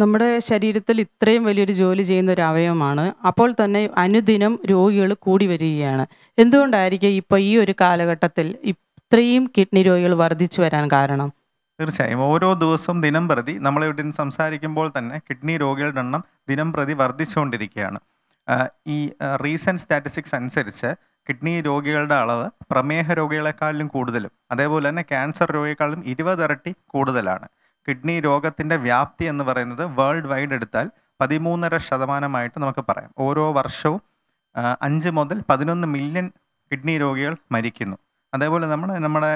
നമ്മുടെ ശരീരത്തിൽ ഇത്രയും വലിയൊരു ജോലി ചെയ്യുന്ന ഒരു അവയവമാണ് അപ്പോൾ തന്നെ അനുദിനം രോഗികൾ കൂടി വരികയാണ് എന്തുകൊണ്ടായിരിക്കും ഇപ്പോൾ ഈ ഒരു കാലഘട്ടത്തിൽ ഇത്രയും കിഡ്നി രോഗികൾ വർദ്ധിച്ചു വരാൻ കാരണം തീർച്ചയായും ഓരോ ദിവസവും ദിനം പ്രതി നമ്മൾ ഇവിടെ സംസാരിക്കുമ്പോൾ തന്നെ കിഡ്നി രോഗികളുടെ എണ്ണം ദിനം പ്രതി വർദ്ധിച്ചുകൊണ്ടിരിക്കുകയാണ് ഈ റീസെൻറ്റ് സ്റ്റാറ്റിസ്റ്റിക്സ് അനുസരിച്ച് കിഡ്നി രോഗികളുടെ അളവ് പ്രമേഹ രോഗികളെക്കാളിലും കൂടുതലും അതേപോലെ തന്നെ ക്യാൻസർ രോഗികളും ഇരുപതിരട്ടി ഇരട്ടി കൂടുതലാണ് കിഡ്നി രോഗത്തിൻ്റെ വ്യാപ്തി എന്ന് പറയുന്നത് വേൾഡ് വൈഡ് എടുത്താൽ പതിമൂന്നര ശതമാനമായിട്ട് നമുക്ക് പറയാം ഓരോ വർഷവും അഞ്ച് മുതൽ പതിനൊന്ന് മില്യൺ കിഡ്നി രോഗികൾ മരിക്കുന്നു അതേപോലെ നമ്മൾ നമ്മുടെ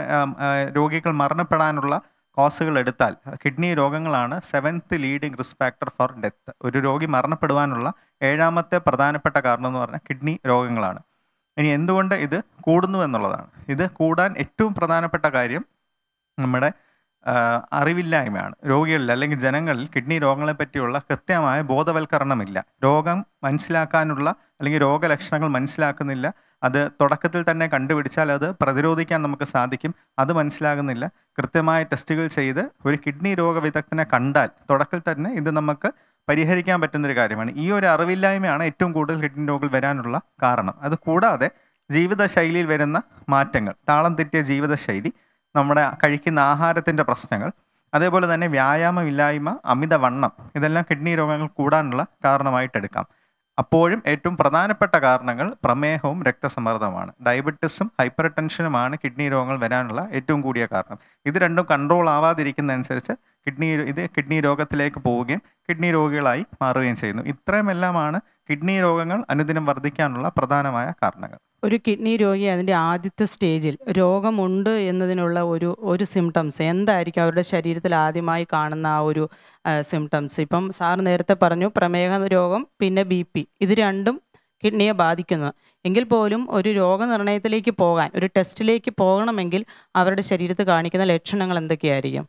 രോഗികൾ മരണപ്പെടാനുള്ള കോസുകൾ എടുത്താൽ കിഡ്നി രോഗങ്ങളാണ് seventh leading risk factor for death ഒരു രോഗി മരണപ്പെടുവാനുള്ള ഏഴാമത്തെ പ്രധാനപ്പെട്ട കാരണം എന്ന് പറഞ്ഞാൽ കിഡ്നി രോഗങ്ങളാണ് ഇനി എന്തുകൊണ്ട് ഇത് കൂടുന്നു എന്നുള്ളതാണ് ഇത് കൂടാൻ ഏറ്റവും പ്രധാനപ്പെട്ട കാര്യം നമ്മുടെ അറിവില്ലായ്മയാണ് രോഗികളിൽ അല്ലെങ്കിൽ ജനങ്ങളിൽ കിഡ്നി രോഗങ്ങളെ പറ്റിയുള്ള കൃത്യമായ ബോധവൽക്കരണമില്ല രോഗം മനസ്സിലാക്കാനുള്ള അല്ലെങ്കിൽ രോഗലക്ഷണങ്ങൾ മനസ്സിലാക്കുന്നില്ല അത് തുടക്കത്തിൽ തന്നെ കണ്ടുപിടിച്ചാൽ അത് പ്രതിരോധിക്കാൻ നമുക്ക് സാധിക്കും അത് മനസ്സിലാകുന്നില്ല കൃത്യമായ ടെസ്റ്റുകൾ ചെയ്ത് ഒരു കിഡ്നി രോഗവിദഗ്ധനെ കണ്ടാൽ തുടക്കത്തിൽ തന്നെ ഇത് നമുക്ക് പരിഹരിക്കാൻ പറ്റുന്നൊരു കാര്യമാണ് ഈ ഒരു അറിവില്ലായ്മയാണ് ഏറ്റവും കൂടുതൽ കിഡ്നി രോഗങ്ങൾ വരാനുള്ള കാരണം അത് കൂടാതെ ജീവിതശൈലിയിൽ വരുന്ന മാറ്റങ്ങൾ താളം തെറ്റിയ ജീവിതശൈലി നമ്മുടെ കഴിക്കുന്ന ആഹാരത്തിൻ്റെ പ്രശ്നങ്ങൾ അതേപോലെ തന്നെ വ്യായാമമില്ലായ്മ അമിതവണ്ണം ഇതെല്ലാം കിഡ്നി രോഗങ്ങൾ കൂടാനുള്ള കാരണമായിട്ടെടുക്കാം അപ്പോഴും ഏറ്റവും പ്രധാനപ്പെട്ട കാരണങ്ങൾ പ്രമേഹവും രക്തസമ്മർദ്ദമാണ് ഡയബറ്റിസും ഹൈപ്പർ ടെൻഷനുമാണ് കിഡ്നി രോഗങ്ങൾ വരാനുള്ള ഏറ്റവും കൂടിയ കാരണം ഇത് രണ്ടും കൺട്രോൾ ആവാതിരിക്കുന്നതനുസരിച്ച് കിഡ്നി ഇത് കിഡ്നി രോഗത്തിലേക്ക് പോവുകയും കിഡ്നി രോഗികളായി മാറുകയും ചെയ്യുന്നു ഇത്രയുമെല്ലാമാണ് കിഡ്നി രോഗങ്ങൾ അനുദിനം വർദ്ധിക്കാനുള്ള പ്രധാനമായ കാരണങ്ങൾ ഒരു കിഡ്നി രോഗി അതിൻ്റെ ആദ്യത്തെ സ്റ്റേജിൽ രോഗമുണ്ട് എന്നതിനുള്ള ഒരു ഒരു സിംറ്റംസ് എന്തായിരിക്കും അവരുടെ ശരീരത്തിൽ ആദ്യമായി കാണുന്ന ആ ഒരു സിംറ്റംസ് ഇപ്പം സാർ നേരത്തെ പറഞ്ഞു പ്രമേഹ രോഗം പിന്നെ ബി പി ഇത് രണ്ടും കിഡ്നിയെ ബാധിക്കുന്നു എങ്കിൽ പോലും ഒരു രോഗനിർണയത്തിലേക്ക് പോകാൻ ഒരു ടെസ്റ്റിലേക്ക് പോകണമെങ്കിൽ അവരുടെ ശരീരത്ത് കാണിക്കുന്ന ലക്ഷണങ്ങൾ എന്തൊക്കെയായിരിക്കും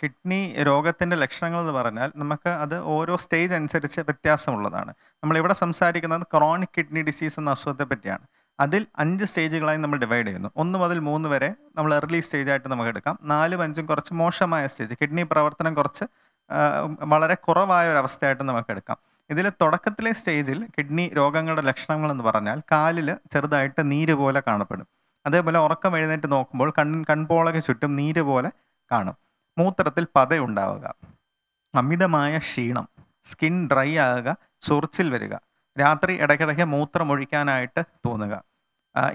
കിഡ്നി രോഗത്തിൻ്റെ ലക്ഷണങ്ങൾ എന്ന് പറഞ്ഞാൽ നമുക്ക് അത് ഓരോ സ്റ്റേജ് അനുസരിച്ച് വ്യത്യാസമുള്ളതാണ് നമ്മൾ ഇവിടെ സംസാരിക്കുന്നത് ക്രോണിക് കിഡ്നി ഡിസീസ് എന്ന അസുഖത്തെ പറ്റിയാണ് അതിൽ അഞ്ച് സ്റ്റേജുകളായി നമ്മൾ ഡിവൈഡ് ചെയ്യുന്നു ഒന്ന് മുതൽ മൂന്ന് വരെ നമ്മൾ എർലി സ്റ്റേജായിട്ട് നമുക്ക് എടുക്കാം നാലും അഞ്ചും കുറച്ച് മോശമായ സ്റ്റേജ് കിഡ്നി പ്രവർത്തനം കുറച്ച് വളരെ കുറവായ ഒരു അവസ്ഥയായിട്ട് നമുക്ക് എടുക്കാം ഇതിൽ തുടക്കത്തിലെ സ്റ്റേജിൽ കിഡ്നി രോഗങ്ങളുടെ ലക്ഷണങ്ങൾ എന്ന് പറഞ്ഞാൽ കാലിൽ ചെറുതായിട്ട് നീര് പോലെ കാണപ്പെടും അതേപോലെ ഉറക്കം എഴുന്നേറ്റ് നോക്കുമ്പോൾ കണ്ണ് കൺപോളയ്ക്ക് ചുറ്റും നീര് പോലെ കാണും മൂത്രത്തിൽ ഉണ്ടാവുക അമിതമായ ക്ഷീണം സ്കിൻ ഡ്രൈ ആകുക ചൊറിച്ചിൽ വരിക രാത്രി ഇടയ്ക്കിടയ്ക്ക് മൂത്രം ഒഴിക്കാനായിട്ട് തോന്നുക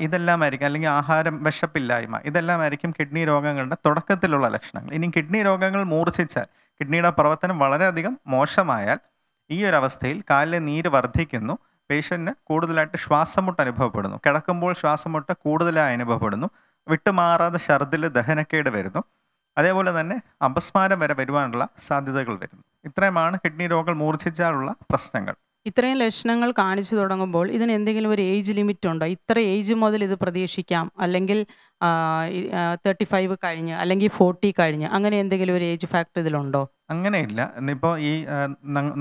ഇതെല്ലാമായിരിക്കും അല്ലെങ്കിൽ ആഹാരം വിശപ്പില്ലായ്മ ഇതെല്ലാമായിരിക്കും കിഡ്നി രോഗങ്ങളുടെ തുടക്കത്തിലുള്ള ലക്ഷണങ്ങൾ ഇനി കിഡ്നി രോഗങ്ങൾ മൂർച്ഛിച്ചാൽ കിഡ്നിയുടെ പ്രവർത്തനം വളരെയധികം മോശമായാൽ ഈ ഒരു അവസ്ഥയിൽ കാലിലെ നീര് വർദ്ധിക്കുന്നു പേഷ്യൻറ്റിന് കൂടുതലായിട്ട് ശ്വാസമുട്ട് അനുഭവപ്പെടുന്നു കിടക്കുമ്പോൾ ശ്വാസമുട്ട് കൂടുതലായി അനുഭവപ്പെടുന്നു വിട്ടുമാറാതെ ഛർദിൽ ദഹനക്കേട് വരുന്നു അതേപോലെ തന്നെ അപസ്മാരം വരെ വരുവാനുള്ള സാധ്യതകൾ വരുന്നു ഇത്രയുമാണ് കിഡ്നി രോഗങ്ങൾ മൂർച്ഛിച്ചാലുള്ള പ്രശ്നങ്ങൾ ഇത്രയും ലക്ഷണങ്ങൾ കാണിച്ചു തുടങ്ങുമ്പോൾ ഇതിന് എന്തെങ്കിലും ഒരു ഏജ് ലിമിറ്റ് ഉണ്ടോ ഇത്ര ഏജ് മുതൽ ഇത് പ്രതീക്ഷിക്കാം അല്ലെങ്കിൽ തേർട്ടി ഫൈവ് കഴിഞ്ഞ് അല്ലെങ്കിൽ ഫോർട്ടി കഴിഞ്ഞ് അങ്ങനെ എന്തെങ്കിലും ഒരു ഏജ് ഫാക്ടർ ഇതിലുണ്ടോ അങ്ങനെയില്ല ഇന്നിപ്പോൾ ഈ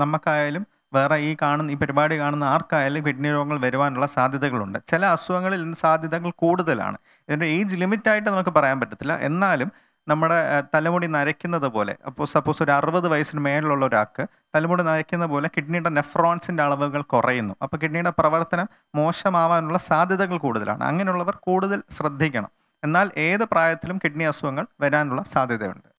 നമുക്കായാലും വേറെ ഈ കാണുന്ന ഈ പരിപാടി കാണുന്ന ആർക്കായാലും കിഡ്നി രോഗങ്ങൾ വരുവാനുള്ള സാധ്യതകളുണ്ട് ചില അസുഖങ്ങളിൽ സാധ്യതകൾ കൂടുതലാണ് ഇതിൻ്റെ ഏജ് ലിമിറ്റായിട്ട് നമുക്ക് പറയാൻ പറ്റത്തില്ല എന്നാലും നമ്മുടെ തലമുടി നരയ്ക്കുന്നത് പോലെ അപ്പോൾ സപ്പോസ് ഒരു അറുപത് വയസ്സിന് മേളിലുള്ള ഒരാൾക്ക് തലമുടി നരയ്ക്കുന്ന പോലെ കിഡ്നിയുടെ നെഫ്രോൺസിൻ്റെ അളവുകൾ കുറയുന്നു അപ്പോൾ കിഡ്നിയുടെ പ്രവർത്തനം മോശമാവാനുള്ള സാധ്യതകൾ കൂടുതലാണ് അങ്ങനെയുള്ളവർ കൂടുതൽ ശ്രദ്ധിക്കണം എന്നാൽ ഏത് പ്രായത്തിലും കിഡ്നി അസുഖങ്ങൾ വരാനുള്ള സാധ്യതയുണ്ട്